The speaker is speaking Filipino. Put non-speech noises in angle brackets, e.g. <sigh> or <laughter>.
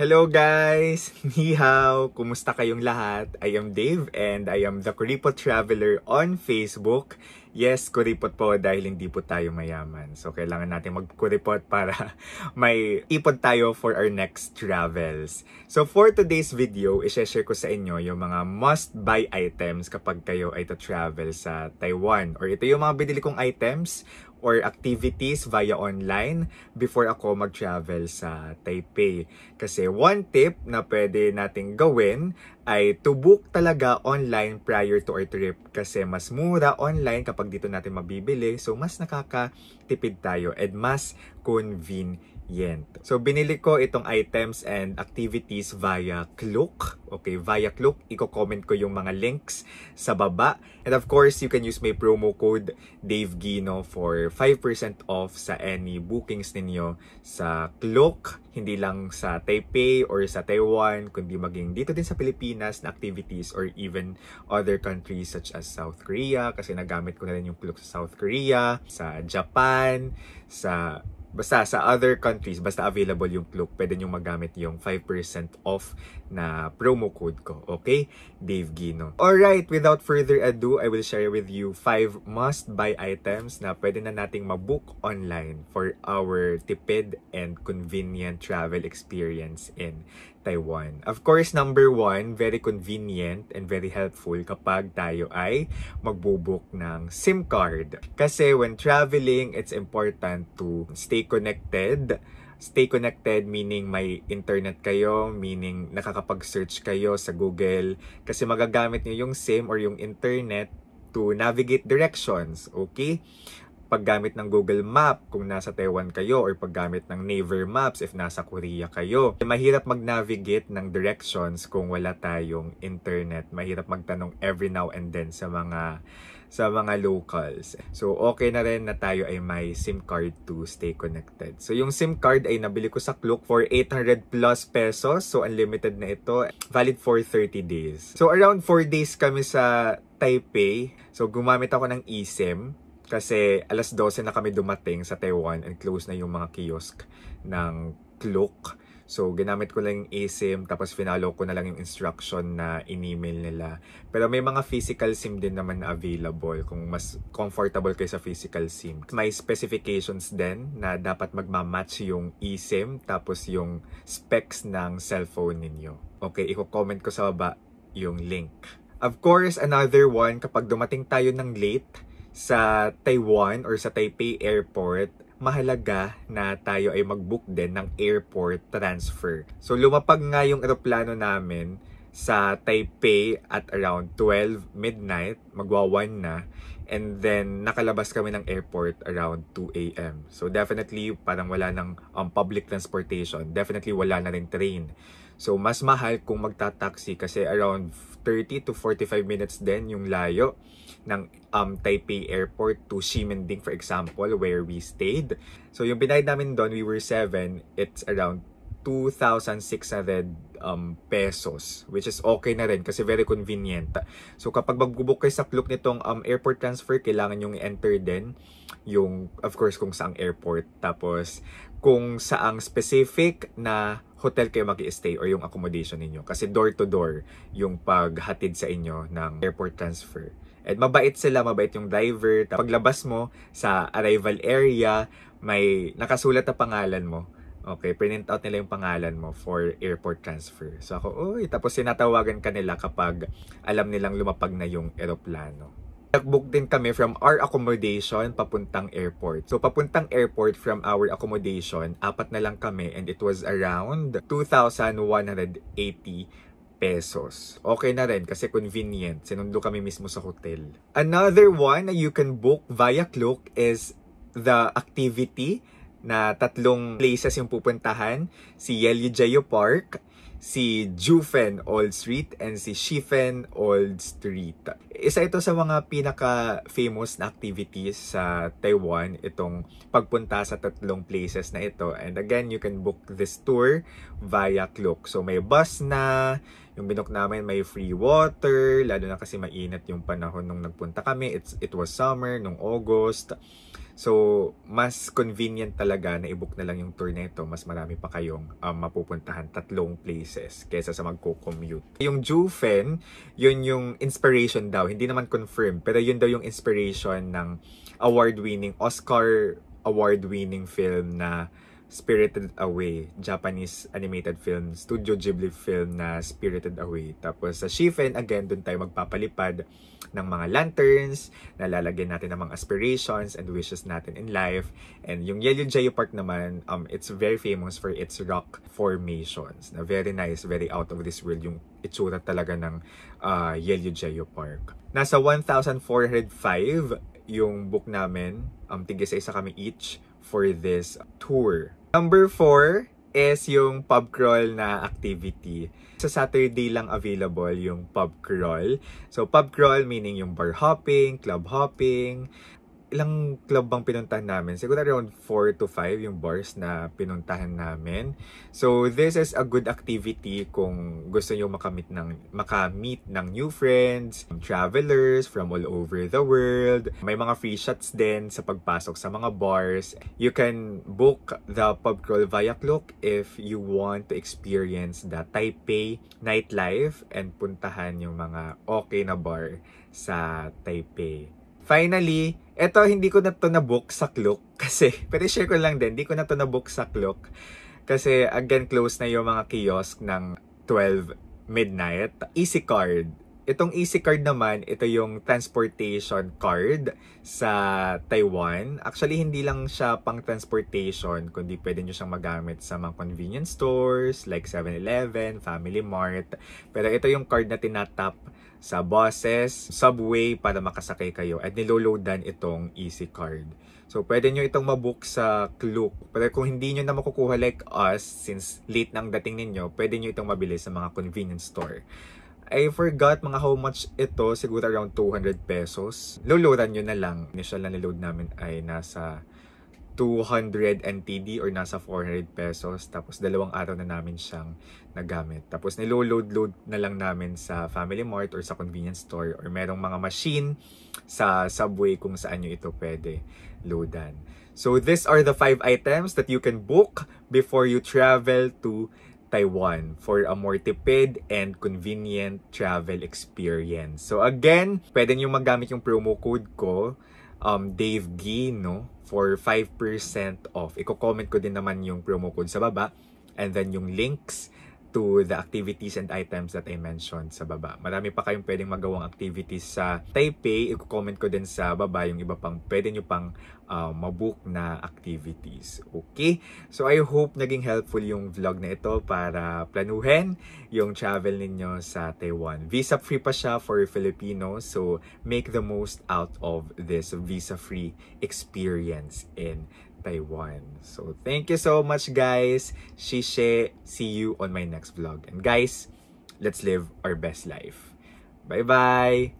Hello guys! <laughs> Ni hao! Kumusta kayong lahat? I am Dave and I am the Kuripot Traveler on Facebook. Yes, kuripot po dahil hindi po tayo mayaman. So kailangan natin magkuripot para <laughs> may ipon tayo for our next travels. So for today's video, isa-share ko sa inyo yung mga must-buy items kapag kayo ay to travel sa Taiwan. Or ito yung mga binili kong items or activities via online before ako mag-travel sa Taipei. Kasi one tip na pwede nating gawin ay to book talaga online prior to our trip kasi mas mura online kapag dito natin mabibili so mas nakakatipid tayo and mas convenient yen. So binili ko itong items and activities via Klook. Okay, via Klook. Iko-comment ko yung mga links sa baba. And of course, you can use my promo code Dave Gino for 5% off sa any bookings ninyo sa Klook. Hindi lang sa Taipei or sa Taiwan, kundi maging dito din sa Pilipinas na activities or even other countries such as South Korea kasi nagamit ko na rin yung Klook sa South Korea, sa Japan, sa Basta sa other countries, basta available yung Klook, pwede nyo magamit yung 5% off na promo code ko. Okay? Dave Gino. Alright, without further ado, I will share with you 5 must-buy items na pwede na nating mabook online for our tipid and convenient travel experience in Taiwan. Of course, number one, very convenient and very helpful kapag tayo ay magbubuk ng SIM card. Kasi when traveling, it's important to stay connected stay connected meaning may internet kayo, meaning nakakapag-search kayo sa Google kasi magagamit niyo yung SIM or yung internet to navigate directions, okay? paggamit ng Google Map kung nasa Taiwan kayo or paggamit ng Naver Maps if nasa Korea kayo. Mahirap mag-navigate ng directions kung wala tayong internet. Mahirap magtanong every now and then sa mga sa mga locals. So, okay na rin na tayo ay may SIM card to stay connected. So, yung SIM card ay nabili ko sa Klook for 800 plus pesos. So, unlimited na ito. Valid for 30 days. So, around 4 days kami sa Taipei. So, gumamit ako ng eSIM kasi alas 12 na kami dumating sa Taiwan and close na yung mga kiosk ng Klook. So, ginamit ko lang yung eSIM, tapos finalo ko na lang yung instruction na in-email nila. Pero may mga physical SIM din naman na available kung mas comfortable kayo sa physical SIM. May specifications din na dapat magmamatch yung eSIM, tapos yung specs ng cellphone ninyo. Okay, i-comment ko sa baba yung link. Of course, another one, kapag dumating tayo ng late, sa Taiwan or sa Taipei Airport, mahalaga na tayo ay mag-book din ng airport transfer. So lumapag nga yung eroplano namin sa Taipei at around 12 midnight, magwa 1 na. And then, nakalabas kami ng airport around 2 a.m. So, definitely, parang wala ng um, public transportation. Definitely, wala na rin train. So, mas mahal kung magta-taxi kasi around 30 to 45 minutes din yung layo ng um, Taipei Airport to Ximending for example where we stayed. So yung binayad namin doon, we were 7, it's around 2,600 um, pesos which is okay na rin kasi very convenient. So kapag magbubok kayo sa clock nitong um, airport transfer, kailangan yung enter din yung of course kung saang airport tapos kung saang specific na hotel kayo mag stay or yung accommodation ninyo kasi door to door yung paghatid sa inyo ng airport transfer. At mabait sila, mabait yung driver. Paglabas mo sa arrival area, may nakasulat na pangalan mo. Okay, print out nila yung pangalan mo for airport transfer. So ako, uy, tapos sinatawagan ka nila kapag alam nilang lumapag na yung eroplano. Nagbook din kami from our accommodation papuntang airport. So papuntang airport from our accommodation, apat na lang kami and it was around 2,180 pesos. Okay na rin kasi convenient. Sinundo kami mismo sa hotel. Another one na you can book via Klook is the activity na tatlong places yung pupuntahan, si Yelijayo Park, si Jufen Old Street, and si Shifen Old Street. Isa ito sa mga pinaka-famous na activities sa Taiwan, itong pagpunta sa tatlong places na ito. And again, you can book this tour via Klook. So may bus na, yung binok namin may free water, lalo na kasi mainit yung panahon nung nagpunta kami. It's, it was summer, nung August. So, mas convenient talaga na i-book na lang yung tour nito. Mas marami pa kayong um, mapupuntahan tatlong places kesa sa magko-commute. Yung Jufen, yun yung inspiration daw. Hindi naman confirm, pero yun daw yung inspiration ng award-winning, Oscar award-winning film na Spirited Away, Japanese animated film, Studio Ghibli film na Spirited Away. Tapos sa Shifen, again, dun tayo magpapalipad ng mga lanterns, nalalagyan natin ng mga aspirations and wishes natin in life. And yung Yellowjayo Park naman, um, it's very famous for its rock formations na very nice, very out of this world yung itsura talaga ng uh, ah, Yellowjayo Park. Nasa 1,405 yung book namin, um, tigis sa isa kami each for this tour Number 4 is yung pub crawl na activity. Sa Saturday lang available yung pub crawl. So pub crawl meaning yung bar hopping, club hopping, ilang club bang pinuntahan namin? Siguro around 4 to 5 yung bars na pinuntahan namin. So this is a good activity kung gusto niyo makamit ng makamit ng new friends, travelers from all over the world. May mga free shots din sa pagpasok sa mga bars. You can book the pub crawl via clock if you want to experience the Taipei nightlife and puntahan yung mga okay na bar sa Taipei. Finally, eto hindi ko na to nabook sa clock <laughs> kasi, pero share ko lang din, hindi ko na to nabook sa clock kasi again close na yung mga kiosk ng 12 midnight. Easy card Itong EC card naman, ito yung transportation card sa Taiwan. Actually, hindi lang siya pang transportation, kundi pwede nyo siyang magamit sa mga convenience stores like 7-Eleven, Family Mart. Pero ito yung card na tinatap sa buses, subway para makasakay kayo at niloloadan itong EC card. So, pwede nyo itong mabook sa Klook. Pero kung hindi nyo na makukuha like us, since late nang dating ninyo, pwede nyo itong mabili sa mga convenience store. I forgot mga how much ito, siguro around 200 pesos. Luluran nyo na lang. Initial na niload namin ay nasa 200 NTD or nasa 400 pesos. Tapos dalawang araw na namin siyang nagamit. Tapos niloload-load na lang namin sa Family Mart or sa convenience store or merong mga machine sa subway kung saan nyo ito pwede loadan. So these are the 5 items that you can book before you travel to Taiwan for a more tipid and convenient travel experience. So again, pwede nyo magamit yung promo code ko, um, Dave G, no? For 5% off. Iko-comment ko din naman yung promo code sa baba and then yung links to the activities and items that I mentioned sa baba. Marami pa kayong pwedeng magawang activities sa Taipei. I-comment ko din sa baba yung iba pang pwede nyo pang uh, mabook na activities. Okay? So I hope naging helpful yung vlog na ito para planuhin yung travel ninyo sa Taiwan. Visa-free pa siya for Filipinos. So make the most out of this visa-free experience in Taiwan. So, thank you so much guys. Shishe, see you on my next vlog. And guys, let's live our best life. Bye-bye!